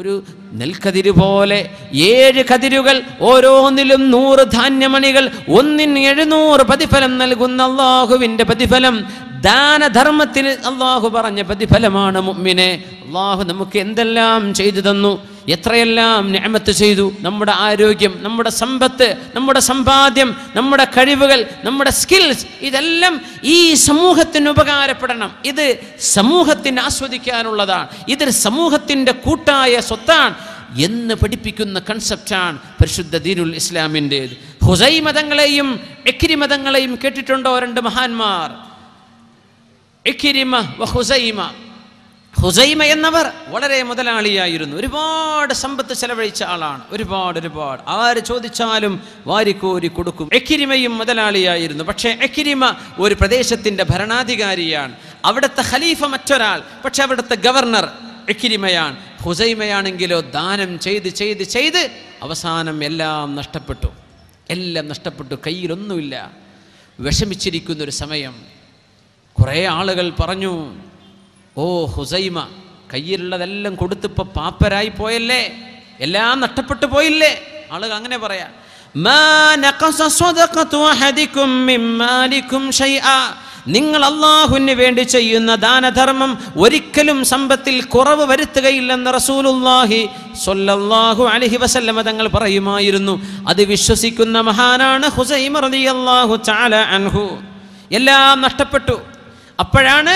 ഒരു നെൽക്കതിര് പോലെ ഏഴ് കതിരുകൾ ഓരോന്നിലും നൂറ് ധാന്യമണികൾ ഒന്നിന് എഴുന്നൂറ് പ്രതിഫലം നൽകുന്ന അള്ളാഹുവിൻ്റെ പ്രതിഫലം ദാനധർമ്മത്തിന് അള്ളാഹു പറഞ്ഞ പ്രതിഫലമാണ് മുമ്മിനെ അള്ളാഹു നമുക്ക് എന്തെല്ലാം ചെയ്തു തന്നു എത്രയെല്ലാം ഞാമത്ത് ചെയ്തു നമ്മുടെ ആരോഗ്യം നമ്മുടെ സമ്പത്ത് നമ്മുടെ സമ്പാദ്യം നമ്മുടെ കഴിവുകൾ നമ്മുടെ സ്കിൽസ് ഇതെല്ലാം ഈ സമൂഹത്തിന് ഉപകാരപ്പെടണം ഇത് സമൂഹത്തിന് ആസ്വദിക്കാനുള്ളതാണ് ഇത് സമൂഹത്തിൻ്റെ കൂട്ടായ സ്വത്താണ് എന്ന് പഠിപ്പിക്കുന്ന കൺസെപ്റ്റാണ് പരിശുദ്ധ ദീനുൽ ഇസ്ലാമിൻ്റെ ഹുസൈ മതങ്ങളെയും എക്കിരി മതങ്ങളെയും കേട്ടിട്ടുണ്ടോ രണ്ട് മഹാന്മാർ എക്കിരിമ ഹുസൈമ ഹുസൈമ എന്നവർ വളരെ മുതലാളിയായിരുന്നു ഒരുപാട് സമ്പത്ത് ചെലവഴിച്ച ആളാണ് ഒരുപാട് ഒരുപാട് ആര് ചോദിച്ചാലും വാരിക്കോരി കൊടുക്കും എക്കിരിമയും മുതലാളിയായിരുന്നു പക്ഷേ എക്കിരിമ ഒരു പ്രദേശത്തിൻ്റെ ഭരണാധികാരിയാണ് അവിടുത്തെ ഖലീഫ മറ്റൊരാൾ പക്ഷെ അവിടുത്തെ ഗവർണർ എക്കിരിമയാണ് ഹുസൈമയാണെങ്കിലോ ദാനം ചെയ്ത് ചെയ്ത് ചെയ്ത് അവസാനം എല്ലാം നഷ്ടപ്പെട്ടു എല്ലാം നഷ്ടപ്പെട്ടു കയ്യിലൊന്നുമില്ല വിഷമിച്ചിരിക്കുന്നൊരു സമയം കുറേ ആളുകൾ പറഞ്ഞു ഓ ഹുസൈമ കയ്യിലുള്ളതെല്ലാം കൊടുത്തിപ്പോൾ പാപ്പരായി പോയല്ലേ എല്ലാം നഷ്ടപ്പെട്ടു പോയില്ലേ ആളുകൾ അങ്ങനെ പറയാ നിങ്ങൾ അള്ളാഹുവിന് വേണ്ടി ചെയ്യുന്ന ദാനധർമ്മം ഒരിക്കലും സമ്പത്തിൽ കുറവ് വരുത്തുകയില്ലെന്ന് റസൂലുല്ലാഹി സൊല്ലാഹു അലഹി വസല്ലമ തങ്ങൾ പറയുമായിരുന്നു അത് വിശ്വസിക്കുന്ന മഹാനാണ് ഹുസൈമർ അൻഹു എല്ലാം നഷ്ടപ്പെട്ടു അപ്പോഴാണ്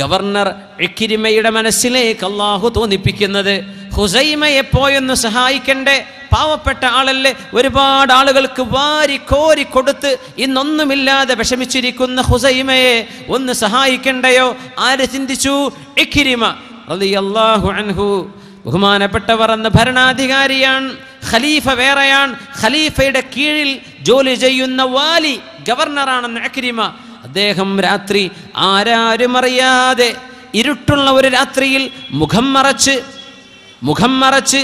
ഗവർണർ എക്കിരിമയുടെ മനസ്സിലേക്ക് അള്ളാഹു തോന്നിപ്പിക്കുന്നത് ഹുസൈമയെ പോയൊന്ന് സഹായിക്കണ്ടേ പാവപ്പെട്ട ആളല്ലേ ഒരുപാട് ആളുകൾക്ക് വാരി കോരി കൊടുത്ത് ഇന്നൊന്നുമില്ലാതെ വിഷമിച്ചിരിക്കുന്ന ഹുസൈമയെ ഒന്ന് സഹായിക്കണ്ടയോ ആര് ചിന്തിച്ചു എക്കിരിമ അൻഹു ബഹുമാനപ്പെട്ടവർ എന്ന ഭരണാധികാരിയാണ് ഖലീഫ വേറെയാണ് ഖലീഫയുടെ കീഴിൽ ജോലി ചെയ്യുന്ന വാലി ഗവർണറാണെന്ന് അക്രിമ അദ്ദേഹം രാത്രി ആരാരും അറിയാതെ ഇരുട്ടുള്ള ഒരു രാത്രിയിൽ മുഖം മറച്ച് മുഖം മറച്ച്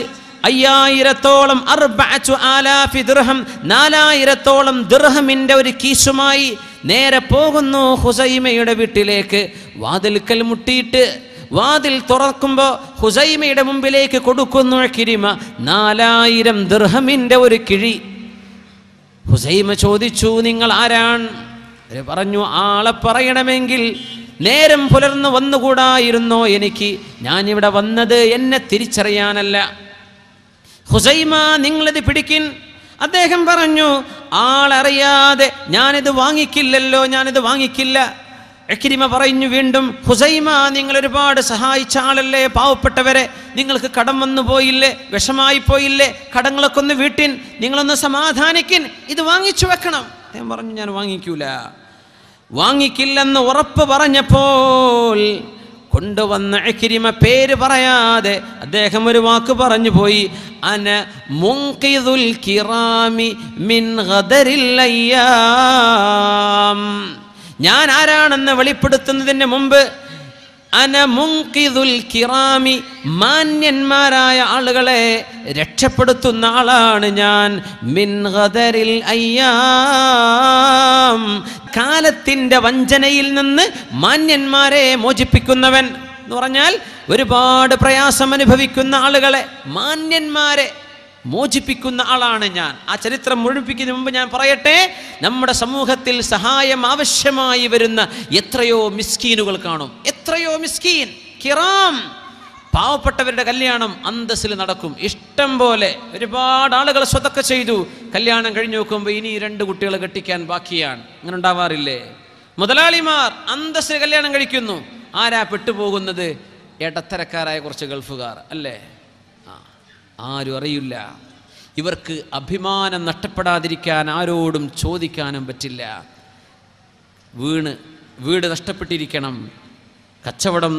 അയ്യായിരത്തോളം ദിർഹം നാലായിരത്തോളം ദിർഹമിൻ്റെ ഒരു കീശുമായി നേരെ പോകുന്നു ഹുസൈമയുടെ വീട്ടിലേക്ക് വാതിൽക്കൽ മുട്ടിയിട്ട് വാതിൽ തുറക്കുമ്പോൾ ഹുസൈമയുടെ മുമ്പിലേക്ക് കൊടുക്കുന്നു കിരിമ നാലായിരം ദർഹമിന്റെ ഒരു കിഴി ഹുസൈമ ചോദിച്ചു നിങ്ങൾ ആരാണ് അവർ പറഞ്ഞു ആളെ പറയണമെങ്കിൽ നേരം പുലർന്നു വന്നുകൂടായിരുന്നോ എനിക്ക് ഞാനിവിടെ വന്നത് എന്നെ തിരിച്ചറിയാനല്ല ഹുസൈമ നിങ്ങളിത് പിടിക്കിൻ അദ്ദേഹം പറഞ്ഞു ആളറിയാതെ ഞാനിത് വാങ്ങിക്കില്ലല്ലോ ഞാനിത് വാങ്ങിക്കില്ല എക്കിരിമ പറഞ്ഞു വീണ്ടും ഹുസൈമ നിങ്ങൾ ഒരുപാട് സഹായിച്ച ആളല്ലേ പാവപ്പെട്ടവരെ നിങ്ങൾക്ക് കടം വന്നു പോയില്ലേ വിഷമായി പോയില്ലേ കടങ്ങളൊക്കെ ഒന്ന് വീട്ടിൻ നിങ്ങളൊന്ന് സമാധാനിക്കിൻ ഇത് വാങ്ങിച്ചു വെക്കണം അദ്ദേഹം പറഞ്ഞു ഞാൻ വാങ്ങിക്കൂല വാങ്ങിക്കില്ലെന്ന് ഉറപ്പ് പറഞ്ഞപ്പോൾ കൊണ്ടുവന്ന അക്കിരിമ പേര് പറയാതെ അദ്ദേഹം ഒരു വാക്ക് പറഞ്ഞു പോയി അന മുങ്കിദുൽ കിറാമി മിൻ ഞാൻ ആരാണെന്ന് വെളിപ്പെടുത്തുന്നതിന് മുമ്പ് അനമുങ്കിതുൽ കിറാമി മാന്യന്മാരായ ആളുകളെ രക്ഷപ്പെടുത്തുന്ന ആളാണ് ഞാൻ മിൻഹദരിൽ അയ്യാം കാലത്തിൻ്റെ വഞ്ചനയിൽ നിന്ന് മാന്യന്മാരെ മോചിപ്പിക്കുന്നവൻ എന്ന് പറഞ്ഞാൽ ഒരുപാട് പ്രയാസം അനുഭവിക്കുന്ന ആളുകളെ മാന്യന്മാരെ മോചിപ്പിക്കുന്ന ആളാണ് ഞാൻ ആ ചരിത്രം മുഴുപ്പിക്കുന്നതിന് മുമ്പ് ഞാൻ പറയട്ടെ നമ്മുടെ സമൂഹത്തിൽ സഹായം ആവശ്യമായി വരുന്ന എത്രയോ മിസ്കീനുകൾ കാണും എത്രയോ മിസ്കീൻ കിറാം പാവപ്പെട്ടവരുടെ കല്യാണം അന്തസ്സിൽ നടക്കും ഇഷ്ടം പോലെ ഒരുപാട് ആളുകൾ സ്വതൊക്കെ ചെയ്തു കല്യാണം കഴിഞ്ഞു നോക്കുമ്പോൾ ഇനി രണ്ട് കുട്ടികളെ കെട്ടിക്കാൻ ബാക്കിയാണ് അങ്ങനെ ഉണ്ടാവാറില്ലേ മുതലാളിമാർ അന്തസ്സിൽ കല്യാണം കഴിക്കുന്നു ആരാ പെട്ടുപോകുന്നത് ഏട്ടത്തരക്കാരായ കുറച്ച് ഗൾഫുകാർ അല്ലേ ആരും അറിയില്ല ഇവർക്ക് അഭിമാനം നഷ്ടപ്പെടാതിരിക്കാൻ ആരോടും ചോദിക്കാനും പറ്റില്ല വീണ് വീട് നഷ്ടപ്പെട്ടിരിക്കണം കച്ചവടം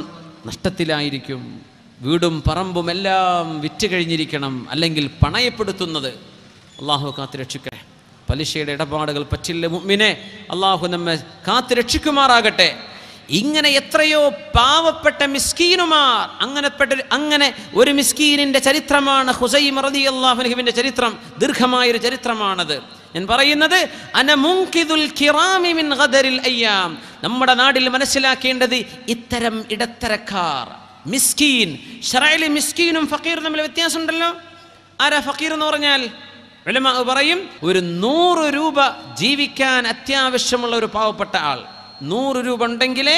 നഷ്ടത്തിലായിരിക്കും വീടും പറമ്പും എല്ലാം വിറ്റ് കഴിഞ്ഞിരിക്കണം അല്ലെങ്കിൽ പണയപ്പെടുത്തുന്നത് അള്ളാഹു കാത്തുരക്ഷിക്കട്ടെ പലിശയുടെ ഇടപാടുകൾ പറ്റില്ല മുമ്മിനെ അള്ളാഹു നമ്മെ രക്ഷിക്കുമാറാകട്ടെ ഇങ്ങനെ എത്രയോ പാവപ്പെട്ട മിസ്കീനുമാർ അങ്ങനെപ്പെട്ട അങ്ങനെ ഒരു മിസ്കീനിൻ്റെ ചരിത്രമാണ് ഹുസൈം റതി അള്ളാഹുനഹിബിൻ്റെ ചരിത്രം ദീർഘമായൊരു ചരിത്രമാണത് ഞാൻ പറയുന്നത് കിറാമിൻ അയ്യാം നമ്മുടെ നാട്ടിൽ മനസ്സിലാക്കേണ്ടത് ഇത്തരം ഇടത്തരക്കാർ മിസ്കീൻ മിസ്കീനും ഫക്കീറും തമ്മിൽ വ്യത്യാസമുണ്ടല്ലോ ആരാ ഫക്കീർ എന്ന് പറഞ്ഞാൽ പറയും ഒരു നൂറ് രൂപ ജീവിക്കാൻ അത്യാവശ്യമുള്ള ഒരു പാവപ്പെട്ട ആൾ നൂറ് രൂപ ഉണ്ടെങ്കിലേ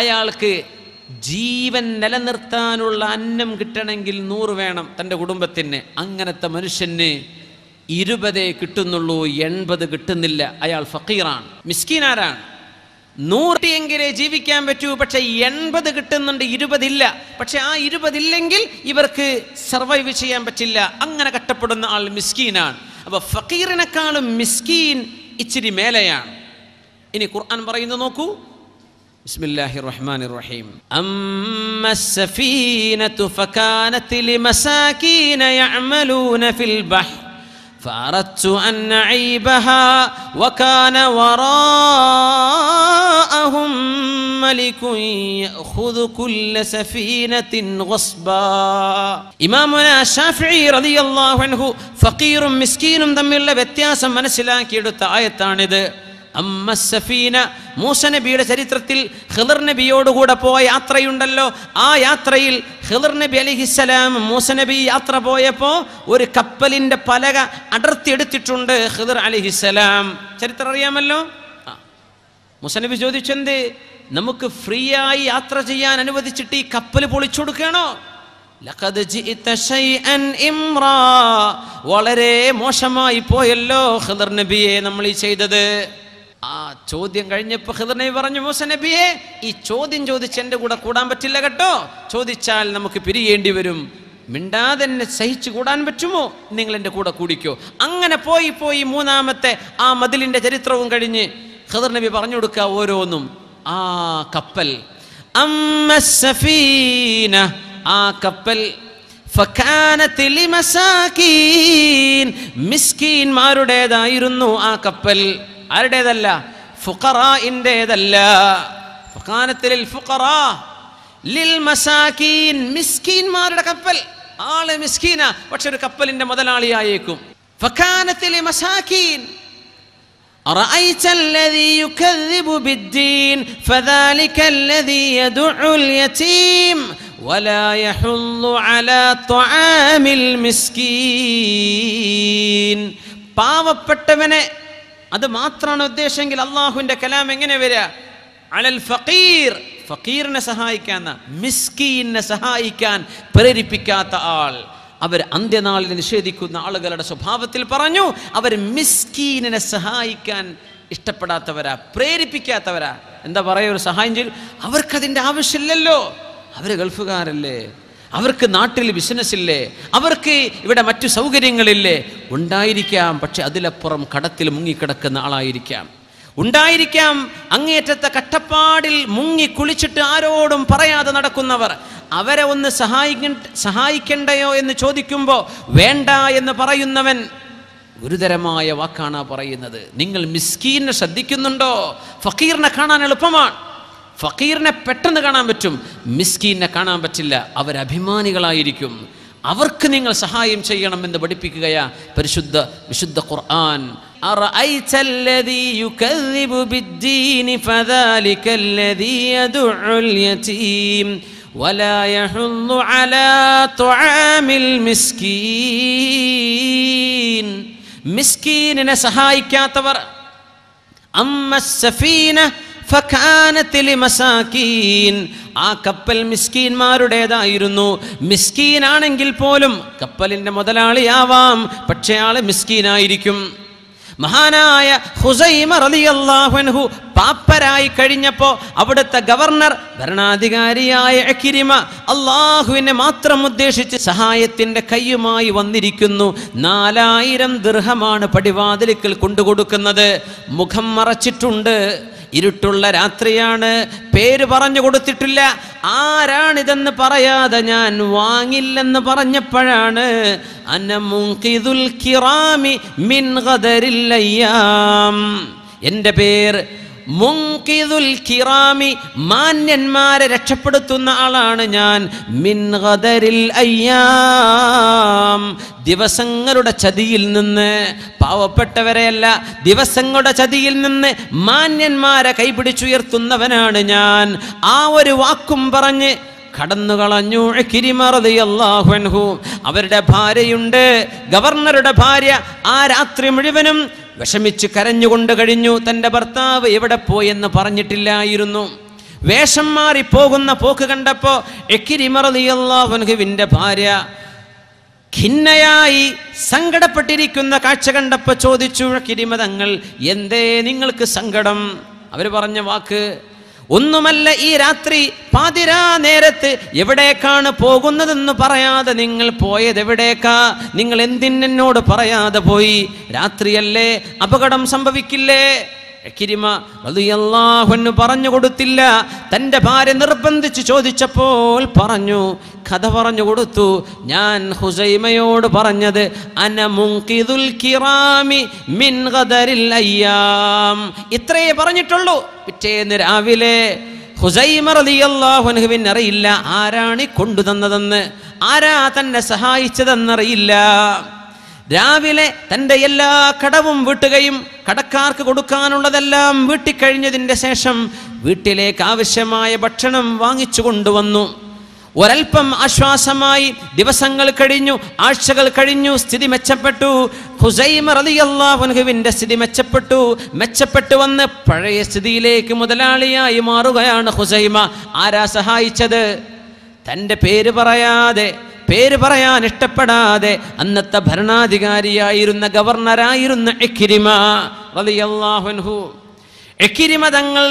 അയാൾക്ക് ജീവൻ നിലനിർത്താനുള്ള അന്നം കിട്ടണമെങ്കിൽ നൂറ് വേണം തൻ്റെ കുടുംബത്തിന് അങ്ങനത്തെ മനുഷ്യന് ഇരുപതേ കിട്ടുന്നുള്ളൂ എൺപത് കിട്ടുന്നില്ല അയാൾ ഫക്കീറാണ് മിസ്കീനാരാണ് നൂറ്റിയെങ്കിലേ ജീവിക്കാൻ പറ്റൂ പക്ഷേ എൺപത് കിട്ടുന്നുണ്ട് ഇരുപതില്ല പക്ഷെ ആ ഇരുപതില്ലെങ്കിൽ ഇവർക്ക് സർവൈവ് ചെയ്യാൻ പറ്റില്ല അങ്ങനെ കഷ്ടപ്പെടുന്ന ആൾ മിസ്കീനാണ് അപ്പോൾ ഫക്കീറിനെക്കാളും മിസ്കീൻ ഇച്ചിരി മേലെയാണ് ഇനി ഖുർആൻ പറയുന്നത് നോക്കൂ بسم الله الرحمن الرحيم أما السفينة فكانت لمساكين يعملون في البحر فأردت أن أعيبها وكان وراءهم ملك يأخذ كل سفينة غصبا إمامنا الشافعي رضي الله عنه فقير مسكين ذم الله വ്യത്യാസം മനസ്സിലാക്കിയെടുത്ത ആയത്താണിത് അമ്മ സഫീന മൂസ നബിയുടെ ചരിത്രത്തിൽ ഹിദർ നബിയോടുകൂടെ പോയ യാത്രയുണ്ടല്ലോ ആ യാത്രയിൽ ഹിദർ നബി അലിഹിസ്സലാം മൂസ നബി യാത്ര പോയപ്പോൾ ഒരു കപ്പലിൻ്റെ പലക അടർത്തിയെടുത്തിട്ടുണ്ട് ഹിദർ അലിഹിസ്സലാം ചരിത്രം അറിയാമല്ലോ മൂസ നബി ചോദിച്ചെന്ത് നമുക്ക് ഫ്രീ ആയി യാത്ര ചെയ്യാൻ അനുവദിച്ചിട്ട് ഈ കപ്പൽ പൊളിച്ചു കൊടുക്കണോ വളരെ മോശമായി പോയല്ലോ ഹിദർ നബിയെ നമ്മൾ ഈ ചെയ്തത് ആ ചോദ്യം കഴിഞ്ഞപ്പോൾ ഹിദർനെ പറഞ്ഞു മൂസ നബിയെ ഈ ചോദ്യം ചോദിച്ച് എൻ്റെ കൂടെ കൂടാൻ പറ്റില്ല കേട്ടോ ചോദിച്ചാൽ നമുക്ക് പിരിയേണ്ടി വരും മിണ്ടാതെ എന്നെ സഹിച്ചു കൂടാൻ പറ്റുമോ നിങ്ങൾ എൻ്റെ കൂടെ കൂടിക്കോ അങ്ങനെ പോയി പോയി മൂന്നാമത്തെ ആ മതിലിൻ്റെ ചരിത്രവും കഴിഞ്ഞ് ഖദർ നബി പറഞ്ഞു കൊടുക്കുക ഓരോന്നും ആ കപ്പൽ അമ്മ സഫീന ആ കപ്പൽ മിസ്കീൻമാരുടേതായിരുന്നു ആ കപ്പൽ ആരുടേതല്ല ഫുഖറായിൻ്റേതല്ല ഫുഖാനത്തിൽ ഫുഖറാ ലിൽ മസാക്കീൻ മിസ്കീൻമാരുടെ കപ്പൽ ആള് മിസ്കീന പക്ഷെ ഒരു കപ്പലിന്റെ മുതലാളിയായേക്കും ഫക്കാനത്തിൽ മസാക്കീൻ رأيت الذي يكذب بالدين فذلك الذي يدع اليتيم ولا يحض على طعام പാവപ്പെട്ടവനെ അത് മാത്രമാണ് ഉദ്ദേശമെങ്കിൽ അള്ളാഹുവിന്റെ കലാം എങ്ങനെ വരിക അലൽ ഫക്കീർ ഫക്കീറിനെ സഹായിക്കാൻ മിസ്കീനെ സഹായിക്കാൻ പ്രേരിപ്പിക്കാത്ത ആൾ അവർ അന്ത്യനാളിൽ നിഷേധിക്കുന്ന ആളുകളുടെ സ്വഭാവത്തിൽ പറഞ്ഞു അവർ മിസ്കീനെ സഹായിക്കാൻ ഇഷ്ടപ്പെടാത്തവരാ പ്രേരിപ്പിക്കാത്തവരാ എന്താ പറയുക ഒരു സഹായം ചെയ്തു അവർക്കതിൻ്റെ ആവശ്യമില്ലല്ലോ അവർ ഗൾഫുകാരല്ലേ അവർക്ക് നാട്ടിൽ ബിസിനസ്സില്ലേ അവർക്ക് ഇവിടെ മറ്റു സൗകര്യങ്ങളില്ലേ ഉണ്ടായിരിക്കാം പക്ഷെ അതിലപ്പുറം കടത്തിൽ മുങ്ങിക്കിടക്കുന്ന ആളായിരിക്കാം ഉണ്ടായിരിക്കാം അങ്ങേറ്റത്തെ കട്ടപ്പാടിൽ മുങ്ങി കുളിച്ചിട്ട് ആരോടും പറയാതെ നടക്കുന്നവർ അവരെ ഒന്ന് സഹായിക്ക സഹായിക്കണ്ടയോ എന്ന് ചോദിക്കുമ്പോൾ വേണ്ട എന്ന് പറയുന്നവൻ ഗുരുതരമായ വാക്കാണ് പറയുന്നത് നിങ്ങൾ മിസ്കീനെ ശ്രദ്ധിക്കുന്നുണ്ടോ ഫക്കീറിനെ കാണാൻ എളുപ്പമാണ് ഫക്കീറിനെ പെട്ടെന്ന് കാണാൻ പറ്റും മിസ്കീനെ കാണാൻ പറ്റില്ല അവരഭിമാനികളായിരിക്കും അവർക്ക് നിങ്ങൾ സഹായം ചെയ്യണമെന്ന് പഠിപ്പിക്കുകയാ പരിശുദ്ധ വിശുദ്ധ ഖുർആൻ أرأيت ആ കപ്പൽ മിസ്കീന്മാരുടേതായിരുന്നു മിസ്കീനാണെങ്കിൽ പോലും കപ്പലിൻ്റെ മുതലാളിയാവാം പക്ഷേ ആള് മിസ്കീനായിരിക്കും മഹാനായ ഹുസൈമ റലിയല്ലാഹുൻഹു പാപ്പരായി കഴിഞ്ഞപ്പോൾ അവിടുത്തെ ഗവർണർ ഭരണാധികാരിയായ അക്കിരിമ അള്ളാഹുവിനെ മാത്രം ഉദ്ദേശിച്ച് സഹായത്തിൻ്റെ കൈയുമായി വന്നിരിക്കുന്നു നാലായിരം ദൃഹമാണ് പടിവാതിലിക്കൽ കൊണ്ടുകൊടുക്കുന്നത് മുഖം മറച്ചിട്ടുണ്ട് ഇരുട്ടുള്ള രാത്രിയാണ് പേര് പറഞ്ഞു കൊടുത്തിട്ടില്ല ആരാണിതെന്ന് പറയാതെ ഞാൻ വാങ്ങില്ലെന്ന് പറഞ്ഞപ്പോഴാണ് അനമുൽ കിറാമി മിൻ ഖദരില്ലയ്യാം എൻ്റെ പേര് മുങ്കിദുൽ കിറാമി മാന്യന്മാരെ രക്ഷപ്പെടുത്തുന്ന ആളാണ് ഞാൻ മിൻ ഗദരിൽ അയ്യാം ദിവസങ്ങളുടെ ചതിയിൽ നിന്ന് പാവപ്പെട്ടവരെയല്ല ദിവസങ്ങളുടെ ചതിയിൽ നിന്ന് മാന്യന്മാരെ കൈപിടിച്ചുയർത്തുന്നവനാണ് ഞാൻ ആ ഒരു വാക്കും പറഞ്ഞ് കടന്നു കളഞ്ഞു അവരുടെ ഭാര്യയുണ്ട് ഗവർണറുടെ ഭാര്യ ആ രാത്രി മുഴുവനും വിഷമിച്ച് കരഞ്ഞുകൊണ്ട് കഴിഞ്ഞു തൻ്റെ ഭർത്താവ് എവിടെ പോയെന്ന് പറഞ്ഞിട്ടില്ലായിരുന്നു വേഷം മാറി പോകുന്ന പോക്ക് കണ്ടപ്പോൾ എക്കിരിമറിയല്ലാഹുൻഹുവിൻ്റെ ഭാര്യ ഖിന്നയായി സങ്കടപ്പെട്ടിരിക്കുന്ന കാഴ്ച കണ്ടപ്പോൾ ചോദിച്ചു കിരിമതങ്ങൾ എന്തേ നിങ്ങൾക്ക് സങ്കടം അവർ പറഞ്ഞ വാക്ക് ഒന്നുമല്ല ഈ രാത്രി പാതിരാ നേരത്ത് എവിടേക്കാണ് പോകുന്നതെന്ന് പറയാതെ നിങ്ങൾ പോയത് എവിടേക്കാ നിങ്ങൾ എന്തിനോട് പറയാതെ പോയി രാത്രിയല്ലേ അപകടം സംഭവിക്കില്ലേ പറഞ്ഞു കൊടുത്തില്ല തൻ്റെ ഭാര്യ നിർബന്ധിച്ച് ചോദിച്ചപ്പോൾ പറഞ്ഞു കഥ പറഞ്ഞു കൊടുത്തു ഞാൻ ഹുസൈമയോട് പറഞ്ഞത് അനമുങ്കിതുൽ കിറാമി മിൻ അയ്യാം ഇത്രയേ പറഞ്ഞിട്ടുള്ളൂ പിറ്റേന്ന് രാവിലെ ഹുസൈമർ അലിയല്ലാഹുനഹുവിന് അറിയില്ല ആരാണി കൊണ്ടുതന്നതെന്ന് ആരാ തന്നെ സഹായിച്ചതെന്നറിയില്ല രാവിലെ തൻ്റെ എല്ലാ കടവും വീട്ടുകയും കടക്കാർക്ക് കൊടുക്കാനുള്ളതെല്ലാം വീട്ടിക്കഴിഞ്ഞതിൻ്റെ ശേഷം വീട്ടിലേക്ക് ആവശ്യമായ ഭക്ഷണം വാങ്ങിച്ചു കൊണ്ടുവന്നു ഒരൽപ്പം ആശ്വാസമായി ദിവസങ്ങൾ കഴിഞ്ഞു ആഴ്ചകൾ കഴിഞ്ഞു സ്ഥിതി മെച്ചപ്പെട്ടു ഹുസൈമ റലിയല്ലാഹുവിൻ്റെ സ്ഥിതി മെച്ചപ്പെട്ടു മെച്ചപ്പെട്ടു വന്ന് പഴയ സ്ഥിതിയിലേക്ക് മുതലാളിയായി മാറുകയാണ് ഹുസൈമ ആരാ സഹായിച്ചത് തൻ്റെ പേര് പറയാതെ പേര് പറയാൻ ഇഷ്ടപ്പെടാതെ അന്നത്തെ ഭരണാധികാരിയായിരുന്ന ഗവർണറായിരുന്ന എക്കിരിമ റലിയല്ലാഹുൻഹു എക്കിരിമ തങ്ങൾ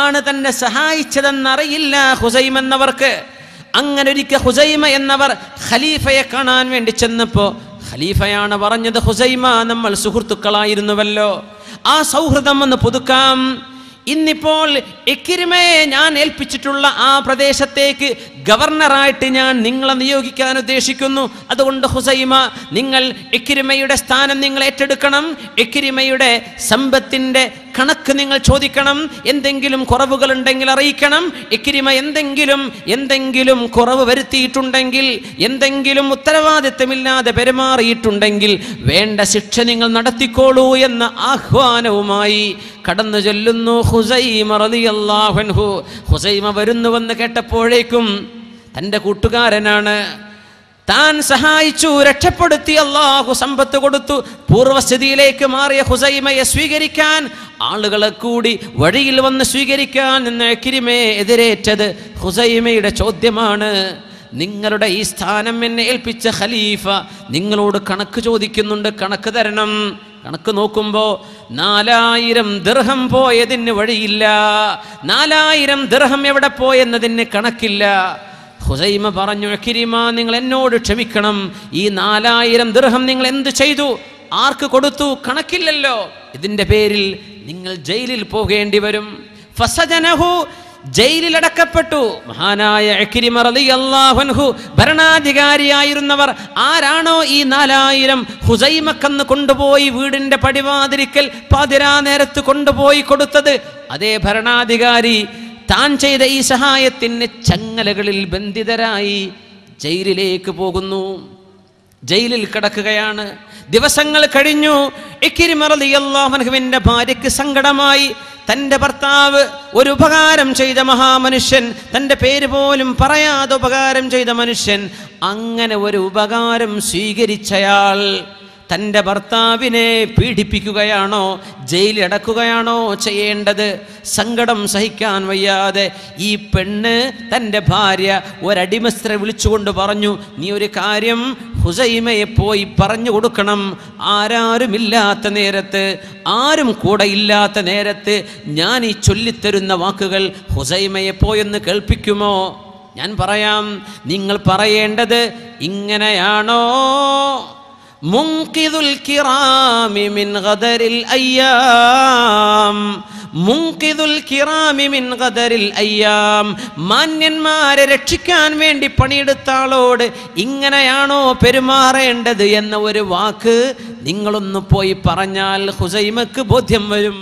ആണ് തന്നെ സഹായിച്ചതെന്നറിയില്ല ഹുസൈം എന്നവർക്ക് അങ്ങനെ ഒരിക്കൽ ഹുസൈമ എന്നവർ ഖലീഫയെ കാണാൻ വേണ്ടി ചെന്നപ്പോൾ ഖലീഫയാണ് പറഞ്ഞത് ഹുസൈമ നമ്മൾ സുഹൃത്തുക്കളായിരുന്നുവല്ലോ ആ സൗഹൃദം ഒന്ന് പുതുക്കാം ഇന്നിപ്പോൾ എക്കിരിമയെ ഞാൻ ഏൽപ്പിച്ചിട്ടുള്ള ആ പ്രദേശത്തേക്ക് ഗവർണറായിട്ട് ഞാൻ നിങ്ങളെ നിയോഗിക്കാൻ ഉദ്ദേശിക്കുന്നു അതുകൊണ്ട് ഹുസൈമ നിങ്ങൾ എക്കിരിമയുടെ സ്ഥാനം നിങ്ങൾ ഏറ്റെടുക്കണം എക്കിരിമയുടെ സമ്പത്തിൻ്റെ കണക്ക് നിങ്ങൾ ചോദിക്കണം എന്തെങ്കിലും കുറവുകൾ ഉണ്ടെങ്കിൽ അറിയിക്കണം എക്കിരിമ എന്തെങ്കിലും എന്തെങ്കിലും കുറവ് വരുത്തിയിട്ടുണ്ടെങ്കിൽ എന്തെങ്കിലും ഉത്തരവാദിത്തമില്ലാതെ പെരുമാറിയിട്ടുണ്ടെങ്കിൽ വേണ്ട ശിക്ഷ നിങ്ങൾ നടത്തിക്കോളൂ എന്ന ആഹ്വാനവുമായി കടന്നു ചൊല്ലുന്നു ഹുസൈമ അൻഹു ഹുസൈമ വരുന്നുവെന്ന് കേട്ടപ്പോഴേക്കും തൻ്റെ കൂട്ടുകാരനാണ് താൻ സഹായിച്ചു രക്ഷപ്പെടുത്തി അള്ളാഹു സമ്പത്ത് കൊടുത്തു പൂർവസ്ഥിതിയിലേക്ക് മാറിയ ഹുസൈമയെ സ്വീകരിക്കാൻ ആളുകളെ കൂടി വഴിയിൽ വന്ന് സ്വീകരിക്കാൻ എന്ന കിരിമേ എതിരേറ്റത് ഹുസൈമയുടെ ചോദ്യമാണ് നിങ്ങളുടെ ഈ സ്ഥാനം എന്നെ ഏൽപ്പിച്ച ഖലീഫ നിങ്ങളോട് കണക്ക് ചോദിക്കുന്നുണ്ട് കണക്ക് തരണം കണക്ക് നോക്കുമ്പോൾ നാലായിരം ദർഹം പോയതിന് വഴിയില്ല നാലായിരം ദർഹം എവിടെ പോയെന്നതിന് കണക്കില്ല ഹുസൈമ പറഞ്ഞു കിരിമ നിങ്ങൾ എന്നോട് ക്ഷമിക്കണം ഈ നാലായിരം ദൃഹം നിങ്ങൾ എന്ത് ചെയ്തു ആർക്ക് കൊടുത്തു കണക്കില്ലല്ലോ ഇതിന്റെ പേരിൽ നിങ്ങൾ ജയിലിൽ പോകേണ്ടി വരും ഫസജനഹു ജയിലിൽ അടക്കപ്പെട്ടു മഹാനായ അള്ളാഹുൻഹു ഭരണാധികാരിയായിരുന്നവർ ആരാണോ ഈ നാലായിരം ഹുസൈമക്കന്ന് കൊണ്ടുപോയി വീടിന്റെ പടിവാതിരിക്കൽ പതിരാ നേരത്ത് കൊണ്ടുപോയി കൊടുത്തത് അതേ ഭരണാധികാരി താൻ ചെയ്ത ഈ സഹായത്തിന് ചങ്ങലകളിൽ ബന്ധിതരായി ജയിലിലേക്ക് പോകുന്നു ജയിലിൽ കിടക്കുകയാണ് ദിവസങ്ങൾ കഴിഞ്ഞു ഇക്കിരിമറിയാഹുവിൻ്റെ ഭാര്യയ്ക്ക് സങ്കടമായി തൻ്റെ ഭർത്താവ് ഒരു ഉപകാരം ചെയ്ത മഹാമനുഷ്യൻ തൻ്റെ പേര് പോലും പറയാതെ ഉപകാരം ചെയ്ത മനുഷ്യൻ അങ്ങനെ ഒരു ഉപകാരം സ്വീകരിച്ചയാൾ തൻ്റെ ഭർത്താവിനെ പീഡിപ്പിക്കുകയാണോ ജയിലിലടക്കുകയാണോ ചെയ്യേണ്ടത് സങ്കടം സഹിക്കാൻ വയ്യാതെ ഈ പെണ്ണ് തൻ്റെ ഭാര്യ ഒരടിമസ്ത്രെ വിളിച്ചുകൊണ്ട് പറഞ്ഞു നീ ഒരു കാര്യം ഹുസൈമയെ പോയി പറഞ്ഞു കൊടുക്കണം ആരാരുമില്ലാത്ത നേരത്ത് ആരും കൂടെ ഇല്ലാത്ത നേരത്ത് ഞാൻ ഈ ചൊല്ലിത്തരുന്ന വാക്കുകൾ ഹുസൈമയെ പോയെന്ന് കേൾപ്പിക്കുമോ ഞാൻ പറയാം നിങ്ങൾ പറയേണ്ടത് ഇങ്ങനെയാണോ മുങ്കിദുൽ കിറാമി മിൻ ഖദരിൽ അയ്യാം മുങ്കിദുൽ കിറാമി മിൻ ഖദരിൽ അയ്യാം മാന്യന്മാരെ രക്ഷിക്കാൻ വേണ്ടി പണിയെടുത്ത ആളോട് ഇങ്ങനെയാണോ പെരുമാറേണ്ടത് എന്ന ഒരു വാക്ക് നിങ്ങളൊന്ന് പോയി പറഞ്ഞാൽ ഹുസൈമക്ക് ബോധ്യം വരും